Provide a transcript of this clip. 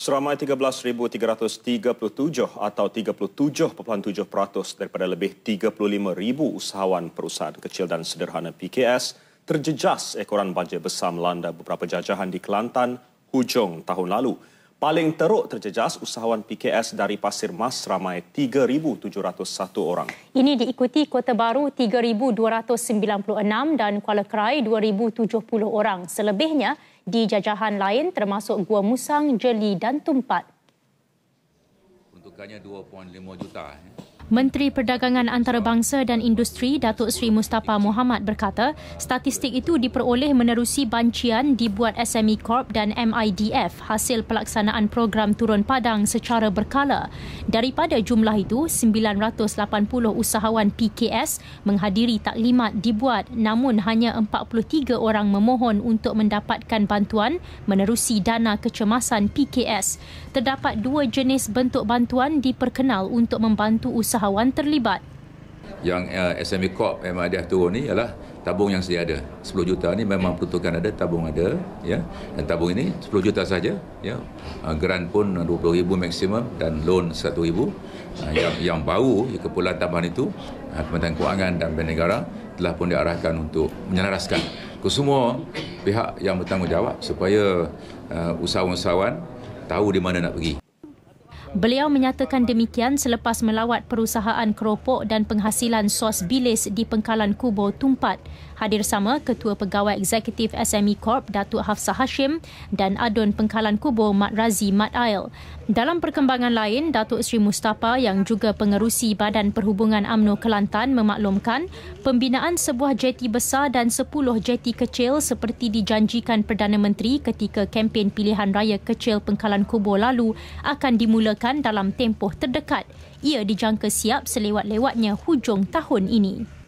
Seramai 13,337 atau 37.7 peratus daripada lebih 35,000 usahawan perusahaan kecil dan sederhana PKS terjejas ekoran banjir besar melanda beberapa jajahan di Kelantan hujung tahun lalu paling teruk terjejas usahawan PKS dari Pasir Mas ramai 3,701 orang. Ini diikuti Kota Baru 3,296 dan Kuala Kerai 2,070 orang. Selebihnya di jajahan lain termasuk Gua Musang, Jeli dan Tumpat. Untukannya 2.5 juta. Eh. Menteri Perdagangan Antarabangsa dan Industri Datuk Seri Mustafa Muhammad berkata, statistik itu diperoleh menerusi bancian dibuat SME Corp dan MIDF hasil pelaksanaan program turun padang secara berkala. Daripada jumlah itu, 980 usahawan PKS menghadiri taklimat dibuat namun hanya 43 orang memohon untuk mendapatkan bantuan menerusi dana kecemasan PKS. Terdapat dua jenis bentuk bantuan diperkenal untuk membantu usahawan usahawan terlibat. Yang uh, eh, SME Corp memang ada turun ni ialah tabung yang sedia ada. 10 juta ni memang peruntukan ada, tabung ada. ya. Dan tabung ini 10 juta saja. Ya. Uh, grant pun 20 ribu maksimum dan loan 1 ribu. Uh, yang, yang baru, ya, kepulauan tambahan itu, uh, Kementerian Keuangan dan Bank Negara telah pun diarahkan untuk menyelaraskan ke semua pihak yang bertanggungjawab supaya usahawan-usahawan tahu di mana nak pergi. Beliau menyatakan demikian selepas melawat perusahaan keropok dan penghasilan sos bilis di pengkalan Kubo Tumpat. Hadir sama Ketua Pegawai Eksekutif SME Corp Datuk Hafsah Hashim dan adun pengkalan Kubo Mat Razi Mat Ail. Dalam perkembangan lain, Datuk Sri Mustafa yang juga pengerusi Badan Perhubungan UMNO Kelantan memaklumkan pembinaan sebuah jeti besar dan 10 jeti kecil seperti dijanjikan Perdana Menteri ketika kempen pilihan raya kecil pengkalan Kubo lalu akan dimulakan dilaksanakan dalam tempoh terdekat. Ia dijangka siap selewat-lewatnya hujung tahun ini.